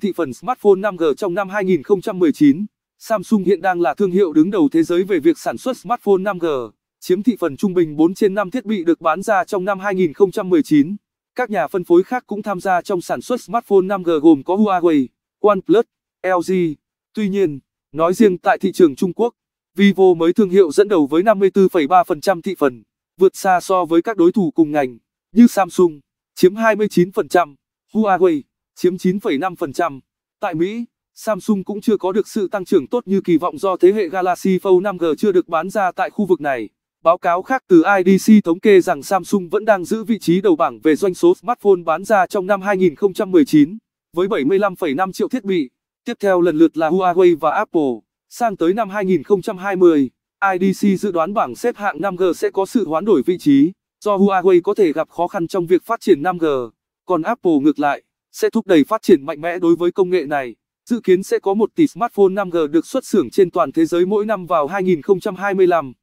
thị phần smartphone 5G trong năm 2019, Samsung hiện đang là thương hiệu đứng đầu thế giới về việc sản xuất smartphone 5G, chiếm thị phần trung bình 4 trên 5 thiết bị được bán ra trong năm 2019. Các nhà phân phối khác cũng tham gia trong sản xuất smartphone 5G gồm có Huawei, OnePlus, LG. Tuy nhiên, nói riêng tại thị trường Trung Quốc, Vivo mới thương hiệu dẫn đầu với 54,3% thị phần, vượt xa so với các đối thủ cùng ngành như Samsung, chiếm 29%, Huawei chiếm 9,5%. Tại Mỹ, Samsung cũng chưa có được sự tăng trưởng tốt như kỳ vọng do thế hệ Galaxy Fold 5G chưa được bán ra tại khu vực này. Báo cáo khác từ IDC thống kê rằng Samsung vẫn đang giữ vị trí đầu bảng về doanh số smartphone bán ra trong năm 2019, với 75,5 triệu thiết bị. Tiếp theo lần lượt là Huawei và Apple. Sang tới năm 2020, IDC dự đoán bảng xếp hạng 5G sẽ có sự hoán đổi vị trí, do Huawei có thể gặp khó khăn trong việc phát triển 5G, còn Apple ngược lại sẽ thúc đẩy phát triển mạnh mẽ đối với công nghệ này. Dự kiến sẽ có 1 tỷ smartphone 5G được xuất xưởng trên toàn thế giới mỗi năm vào 2025.